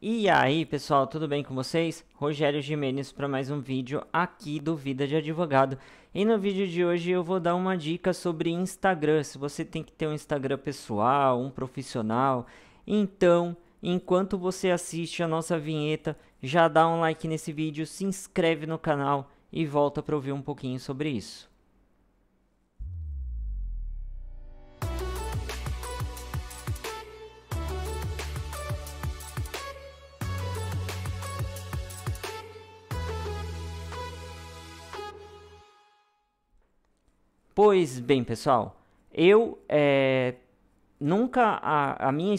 E aí pessoal, tudo bem com vocês? Rogério Jimenez para mais um vídeo aqui do Vida de Advogado. E no vídeo de hoje eu vou dar uma dica sobre Instagram, se você tem que ter um Instagram pessoal, um profissional. Então, enquanto você assiste a nossa vinheta, já dá um like nesse vídeo, se inscreve no canal e volta para ouvir um pouquinho sobre isso. Pois bem, pessoal, eu é, nunca a, a minha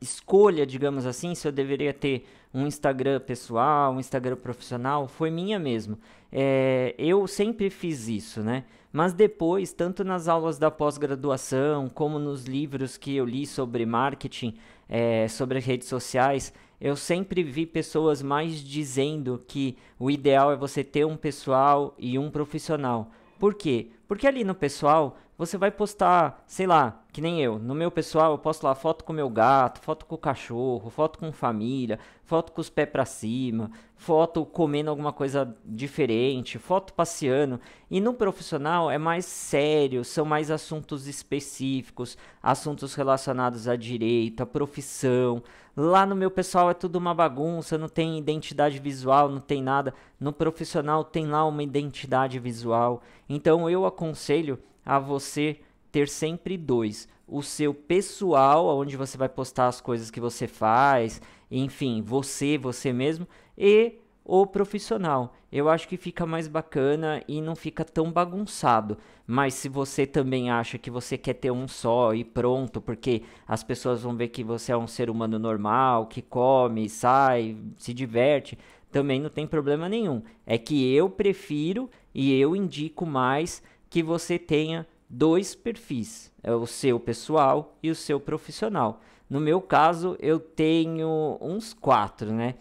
escolha, digamos assim, se eu deveria ter um Instagram pessoal, um Instagram profissional, foi minha mesmo. É, eu sempre fiz isso, né? Mas depois, tanto nas aulas da pós-graduação, como nos livros que eu li sobre marketing, é, sobre as redes sociais, eu sempre vi pessoas mais dizendo que o ideal é você ter um pessoal e um profissional. Por quê? Porque ali no pessoal você vai postar, sei lá, que nem eu. No meu pessoal, eu posto lá foto com meu gato, foto com o cachorro, foto com família, foto com os pés para cima, foto comendo alguma coisa diferente, foto passeando. E no profissional é mais sério, são mais assuntos específicos, assuntos relacionados a direito, a profissão. Lá no meu pessoal é tudo uma bagunça, não tem identidade visual, não tem nada. No profissional tem lá uma identidade visual. Então eu aconselho a você ter sempre dois: o seu pessoal, onde você vai postar as coisas que você faz, enfim, você, você mesmo, e o profissional. Eu acho que fica mais bacana e não fica tão bagunçado. Mas se você também acha que você quer ter um só e pronto, porque as pessoas vão ver que você é um ser humano normal, que come, sai, se diverte, também não tem problema nenhum. É que eu prefiro e eu indico mais que você tenha dois perfis, é o seu pessoal e o seu profissional. No meu caso, eu tenho uns quatro, né?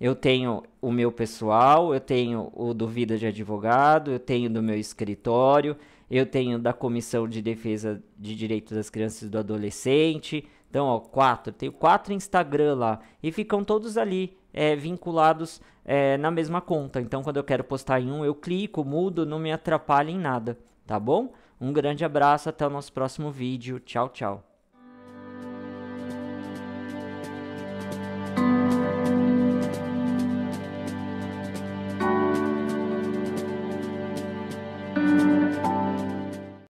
Eu tenho o meu pessoal, eu tenho o do Vida de Advogado, eu tenho do meu escritório, eu tenho da Comissão de Defesa de Direitos das Crianças e do Adolescente. Então, ó, quatro. Tenho quatro Instagram lá. E ficam todos ali é, vinculados é, na mesma conta. Então, quando eu quero postar em um, eu clico, mudo, não me atrapalha em nada tá bom? Um grande abraço, até o nosso próximo vídeo. Tchau, tchau.